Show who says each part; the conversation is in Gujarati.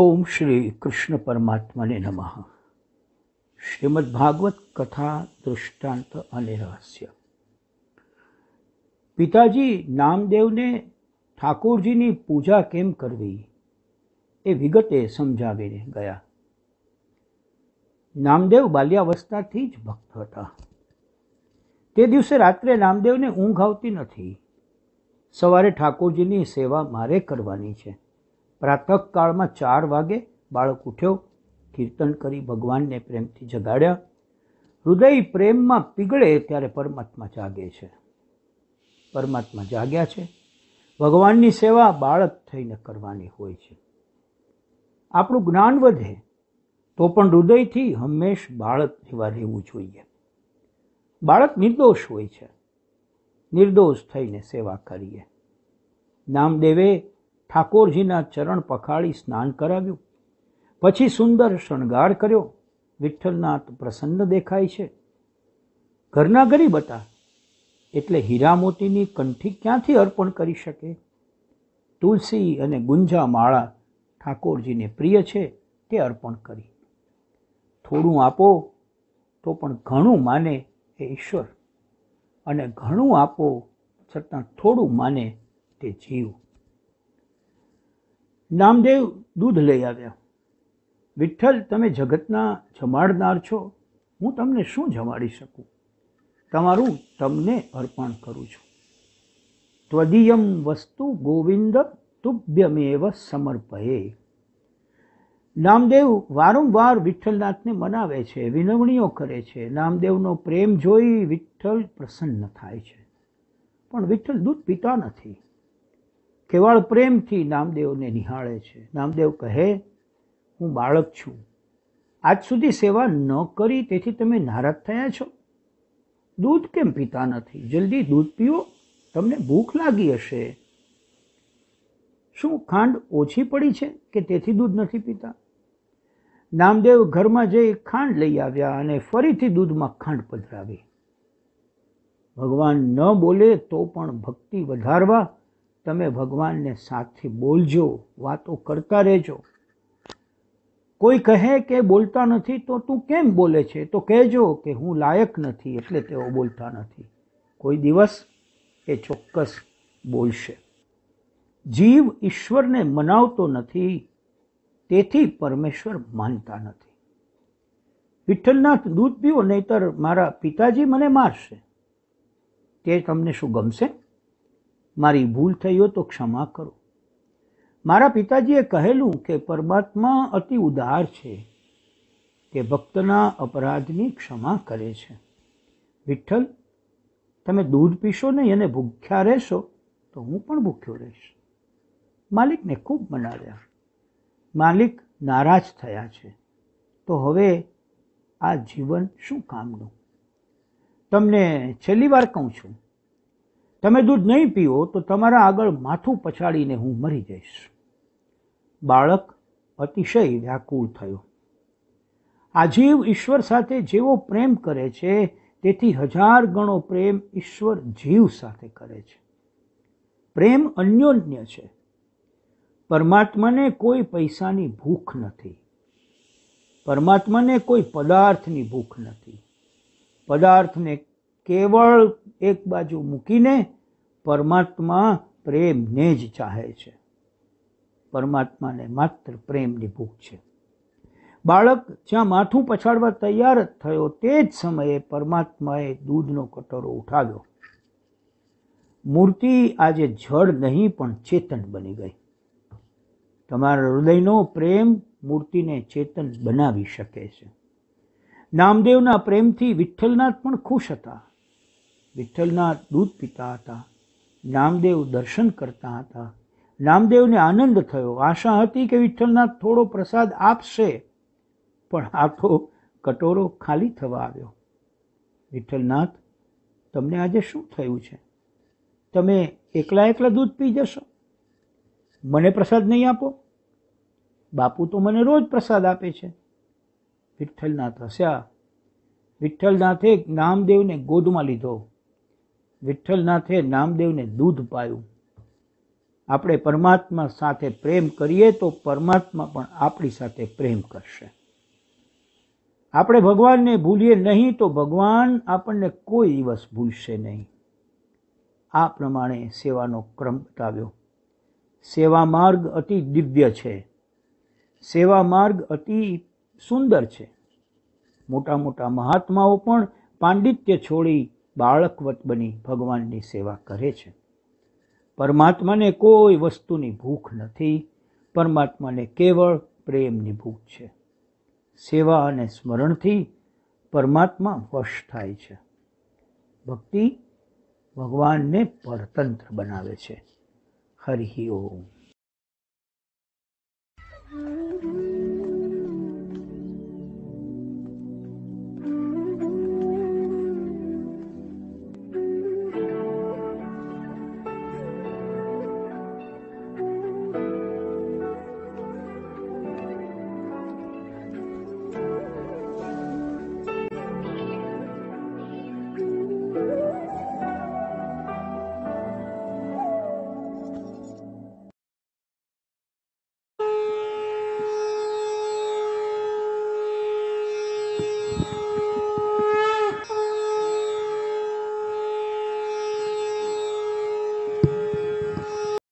Speaker 1: ઓમ શ્રી કૃષ્ણ પરમાત્માને નમઃ શ્રીમદ ભાગવત કથા દૃષ્ટાંત અને રહસ્ય પિતાજી નામદેવને ઠાકોરજીની પૂજા કેમ કરવી એ વિગતે સમજાવીને ગયા નામદેવ બાલ્યાવસ્થાથી જ ભક્ત હતા તે દિવસે રાત્રે નામદેવને ઊંઘ આવતી નથી સવારે ઠાકોરજીની સેવા મારે કરવાની છે પ્રાતઃકાળમાં ચાર વાગે બાળક ઉઠ્યો કીર્તન કરી ભગવાનને પ્રેમથી જગાડ્યા હૃદય પ્રેમમાં પીગળે ત્યારે પરમાત્મા જાગે છે પરમાત્મા જાગ્યા છે ભગવાનની સેવા બાળક થઈને કરવાની હોય છે આપણું જ્ઞાન વધે તો પણ હૃદયથી હંમેશ બાળક જેવા રહેવું જોઈએ બાળક નિર્દોષ હોય છે નિર્દોષ થઈને સેવા કરીએ નામદેવે ઠાકોરજીના ચરણ પખાળી સ્નાન કરાવ્યું પછી સુંદર શણગાર કર્યો વિઠ્ઠલનાથ પ્રસન્ન દેખાય છે ઘરના ગરીબ હતા એટલે હીરા મોતીની કંઠી ક્યાંથી અર્પણ કરી શકે તુલસી અને ગુંજા માળા ઠાકોરજીને પ્રિય છે તે અર્પણ કરી થોડું આપો તો પણ ઘણું માને એ ઈશ્વર અને ઘણું આપો છતાં થોડું માને તે જીવ નામદેવ દૂધ લઈ આવ્યા વિઠ્ઠલ તમે જગતના જમાડનાર છો હું તમને શું જમાડી શકું તમારું તમને અર્પણ કરું છું ત્વદીયમ વસ્તુ ગોવિંદ તુભ્યમેવ સમર્પયે નામદેવ વારંવાર વિઠ્ઠલનાથને મનાવે છે વિનવણીઓ કરે છે નામદેવનો પ્રેમ જોઈ વિઠ્ઠલ પ્રસન્ન થાય છે પણ વિઠ્ઠલ દૂધ પીતા નથી કેવળ પ્રેમથી નામદેવને નિહાળે છે નામદેવ કહે હું બાળક છું આજ સુધી સેવા ન કરી તેથી તમે નારાજ થયા છો દૂધ કેમ પીતા નથી જલ્દી દૂધ પીવો તમને ભૂખ લાગી હશે શું ખાંડ ઓછી પડી છે કે તેથી દૂધ નથી પીતા નામદેવ ઘરમાં જઈ ખાંડ લઈ આવ્યા અને ફરીથી દૂધમાં ખાંડ પધરાવી ભગવાન ન બોલે તો પણ ભક્તિ વધારવા તમે ભગવાનને સાથે બોલજો વાતો કરતા રહેજો કોઈ કહે કે બોલતા નથી તો તું કેમ બોલે છે તો કહેજો કે હું લાયક નથી એટલે તેઓ બોલતા નથી કોઈ દિવસ એ ચોક્કસ બોલશે જીવ ઈશ્વરને મનાવતો નથી તેથી પરમેશ્વર માનતા નથી વિઠ્ઠલનાથ દૂધ પીવો નહીતર મારા પિતાજી મને મારશે તે તમને શું ગમશે મારી ભૂલ થઈ હોય તો ક્ષમા કરો મારા પિતાજીએ કહેલું કે પરમાત્મા અતિ ઉદાર છે તે ભક્તના અપરાધની ક્ષમા કરે છે વિઠ્ઠલ તમે દૂધ પીશો નહીં અને ભૂખ્યા રહેશો તો હું પણ ભૂખ્યો રહીશ માલિકને ખૂબ મનાવ્યા માલિક નારાજ થયા છે તો હવે આ જીવન શું કામનું તમને છેલ્લી વાર કહું છું તમે દૂધ નહીં પીઓ તો તમારા આગળ માથું પછાડીને હું મરી જઈશ બાળક અતિશય વ્યાકુળ થયો આ જીવ ઈશ્વર સાથે જેવો પ્રેમ કરે છે તેથી હજાર ગણો પ્રેમ ઈશ્વર જીવ સાથે કરે છે પ્રેમ અન્યોન્ય છે પરમાત્માને કોઈ પૈસાની ભૂખ નથી પરમાત્માને કોઈ પદાર્થની ભૂખ નથી પદાર્થને કેવળ એક બાજુ મૂકીને પરમાત્મા પ્રેમને જ ચાહે છે પરમાત્માને માત્ર પ્રેમની ભૂખ છે બાળક જ્યાં માથું પછાડવા તૈયાર જ થયો તે જ સમયે પરમાત્માએ દૂધનો કટોરો ઉઠાવ્યો મૂર્તિ આજે જળ નહીં પણ ચેતન બની ગઈ તમારા હૃદયનો પ્રેમ મૂર્તિને ચેતન બનાવી શકે છે નામદેવના પ્રેમથી વિઠ્ઠલનાથ પણ ખુશ હતા વિઠ્ઠલના દૂધ પીતા હતા નામદેવ દર્શન કરતા હતા નામદેવને આનંદ થયો આશા હતી કે વિઠ્ઠલનાથ થોડો પ્રસાદ આપશે પણ આખો કટોરો ખાલી થવા આવ્યો વિઠ્ઠલનાથ તમને આજે શું થયું છે તમે એકલા એકલા દૂધ પી જશો મને પ્રસાદ નહીં આપો બાપુ તો મને રોજ પ્રસાદ આપે છે વિઠ્ઠલનાથ હસ્યા વિઠ્ઠલનાથે નામદેવને ગોદમાં લીધો વિઠ્ઠલનાથે નામદેવને દૂધ પાયું આપણે પરમાત્મા સાથે પ્રેમ કરીએ તો પરમાત્મા પણ આપણી સાથે પ્રેમ કરશે આપણે ભગવાનને ભૂલીએ નહીં તો ભગવાન આપણને કોઈ દિવસ ભૂલશે નહીં આ પ્રમાણે સેવાનો ક્રમ બતાવ્યો સેવા માર્ગ અતિ દિવ્ય છે સેવા માર્ગ અતિ સુંદર છે મોટા મોટા મહાત્માઓ પણ પાંડિત્ય છોડી બાળકવત બની ભગવાનની સેવા કરે છે પરમાત્માને કોઈ વસ્તુની ભૂખ નથી પરમાત્માને કેવળ પ્રેમની ભૂખ છે સેવા અને સ્મરણથી પરમાત્મા વશ થાય છે ભક્તિ ભગવાનને પરતંત્ર બનાવે છે હરિ ઓમ